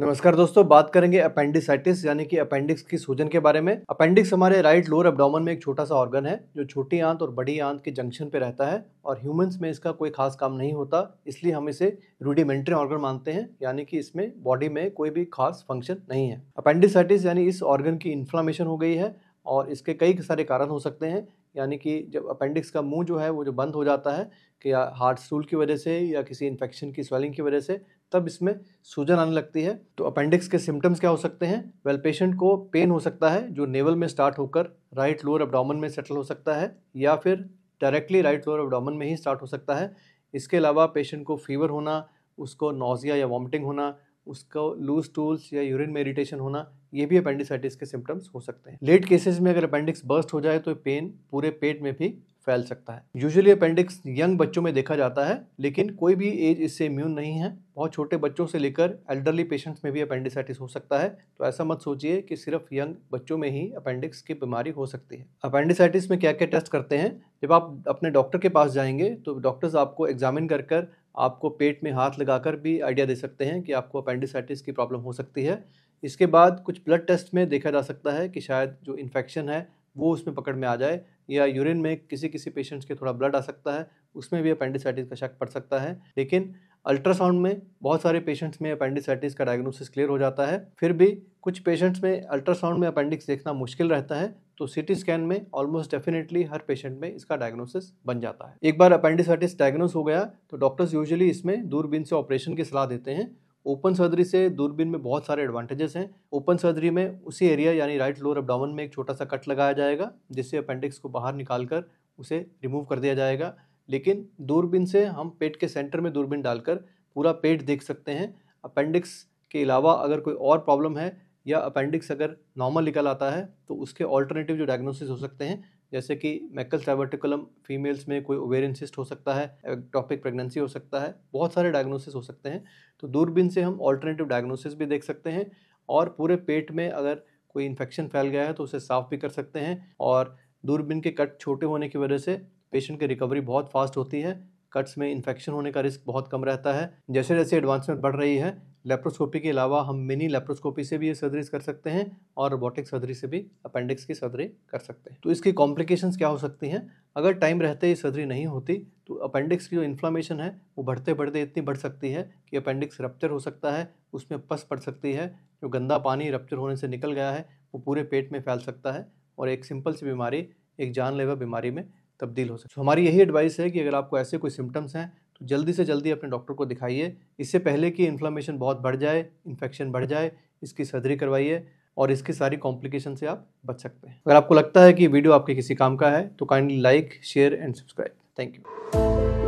नमस्कार दोस्तों बात करेंगे अपेंडिसाइटिस यानी कि अपेंडिक्स की सूजन के बारे में अपेंडिक्स हमारे राइट लोअर एब्डोमन में एक छोटा सा ऑर्गन है जो छोटी आंत और बड़ी आंत के जंक्शन पे रहता है और ह्यूमंस में इसका कोई खास काम नहीं होता इसलिए हम इसे रूडिमेंट्री ऑर्गन मानते हैं यानी कि इसमें बॉडी में कोई भी खास फंक्शन नहीं है अपेंडिसाइटिस यानी इस ऑर्गन की इन्फ्लामेशन हो गई है और इसके कई सारे कारण हो सकते हैं यानी कि जब अपेंडिक्स का मुंह जो है वो जो बंद हो जाता है कि या हार्ट स्टूल की वजह से या किसी इन्फेक्शन की स्वेलिंग की वजह से तब इसमें सूजन आने लगती है तो अपेंडिक्स के सिम्टम्स क्या हो सकते हैं वेल पेशेंट को पेन हो सकता है जो नेवल में स्टार्ट होकर राइट लोअर एबडामन में सेटल हो सकता है या फिर डायरेक्टली राइट लोअर एबडामन में ही स्टार्ट हो सकता है इसके अलावा पेशेंट को फीवर होना उसको नोज़िया या वॉमिटिंग होना उसका लूज टूल्स या यूरिन में होना ये भी अपेंडिसाइटिस के सिम्टम्स हो सकते हैं लेट केसेस में अगर अपेंडिक्स बर्स्ट हो जाए तो पेन पूरे पेट में भी फैल सकता है यूजुअली अपेंडिक्स यंग बच्चों में देखा जाता है लेकिन कोई भी एज इससे इम्यून नहीं है बहुत छोटे बच्चों से लेकर एल्डरली पेशेंट्स में भी अपेंडिसाइटिस हो सकता है तो ऐसा मत सोचिए कि सिर्फ यंग बच्चों में ही अपेंडिक्स की बीमारी हो सकती है अपेंडिसाइटिस में क्या क्या टेस्ट करते हैं जब आप अपने डॉक्टर के पास जाएंगे तो डॉक्टर्स आपको एग्जामिन कर कर आपको पेट में हाथ लगाकर भी आइडिया दे सकते हैं कि आपको अपेंडिसाइटिस की प्रॉब्लम हो सकती है इसके बाद कुछ ब्लड टेस्ट में देखा जा सकता है कि शायद जो इन्फेक्शन है वो उसमें पकड़ में आ जाए या यूरिन में किसी किसी पेशेंट्स के थोड़ा ब्लड आ सकता है उसमें भी अपेंडिसाइटिस का शक पड़ सकता है लेकिन अल्ट्रासाउंड में बहुत सारे पेशेंट्स में अपेंडिसाइटिस का डायग्नोसिस क्लियर हो जाता है फिर भी कुछ पेशेंट्स में अल्ट्रासाउंड में अपेंडिक्स देखना मुश्किल रहता है तो सिटी स्कैन में ऑलमोस्ट डेफिनेटली हर पेशेंट में इसका डायग्नोसिस बन जाता है एक बार अपेंडिसाइटिस डायग्नोस हो गया तो डॉक्टर्स यूजुअली इसमें दूरबीन से ऑपरेशन की सलाह देते हैं ओपन सर्जरी से दूरबीन में बहुत सारे एडवांटेजेस हैं ओपन सर्जरी में उसी एरिया यानी राइट लोअर अपडाउन में एक छोटा सा कट लगाया जाएगा जिससे अपेंडिक्स को बाहर निकाल कर उसे रिमूव कर दिया जाएगा लेकिन दूरबीन से हम पेट के सेंटर में दूरबीन डालकर पूरा पेट देख सकते हैं अपेंडिक्स के अलावा अगर कोई और प्रॉब्लम है या अपेंडिक्स अगर नॉर्मल निकल आता है तो उसके ऑल्टरनेटिव जो डायग्नोसिस हो सकते हैं जैसे कि मैकल सर्वर्टिकुलम फीमेल्स में कोई ओवेरियन सिस्ट हो सकता है टॉपिक प्रेगनेंसी हो सकता है बहुत सारे डायग्नोसिस हो सकते हैं तो दूरबीन से हम ऑल्टरनेटिव डायग्नोसिस भी देख सकते हैं और पूरे पेट में अगर कोई इन्फेक्शन फैल गया है तो उसे साफ भी कर सकते हैं और दूरबीन के कट छोटे होने की वजह से पेशेंट की रिकवरी बहुत फास्ट होती है कट्स में इन्फेक्शन होने का रिस्क बहुत कम रहता है जैसे जैसे एडवांसमेंट बढ़ रही है लेप्रोस्कोपी के अलावा हम मिनी लेप्रोस्कोपी से भी ये सर्जरीज कर सकते हैं और रोबोटिक सर्जरी से भी अपेंडिक्स की सर्जरी कर सकते हैं तो इसकी कॉम्प्लिकेशंस क्या हो सकती हैं अगर टाइम रहते ये सर्जरी नहीं होती तो अपेंडिक्स की जो इन्फ्लामेशन है वो बढ़ते बढ़ते इतनी बढ़ सकती है कि अपेंडिक्स रप्चर हो सकता है उसमें पस पड़ सकती है जो गंदा पानी रप्चर होने से निकल गया है वो पूरे पेट में फैल सकता है और एक सिंपल सी बीमारी एक जानलेवा बीमारी में तब्दील हो सके तो हमारी यही एडवाइस है कि अगर आपको ऐसे कोई सिम्टम्स हैं तो जल्दी से जल्दी अपने डॉक्टर को दिखाइए इससे पहले कि इन्फ्लामेशन बहुत बढ़ जाए इन्फेक्शन बढ़ जाए इसकी सर्जरी करवाइए और इसकी सारी कॉम्प्लिकेशन से आप बच सकते हैं अगर आपको लगता है कि वीडियो आपके किसी काम का है तो kindly like share and subscribe thank you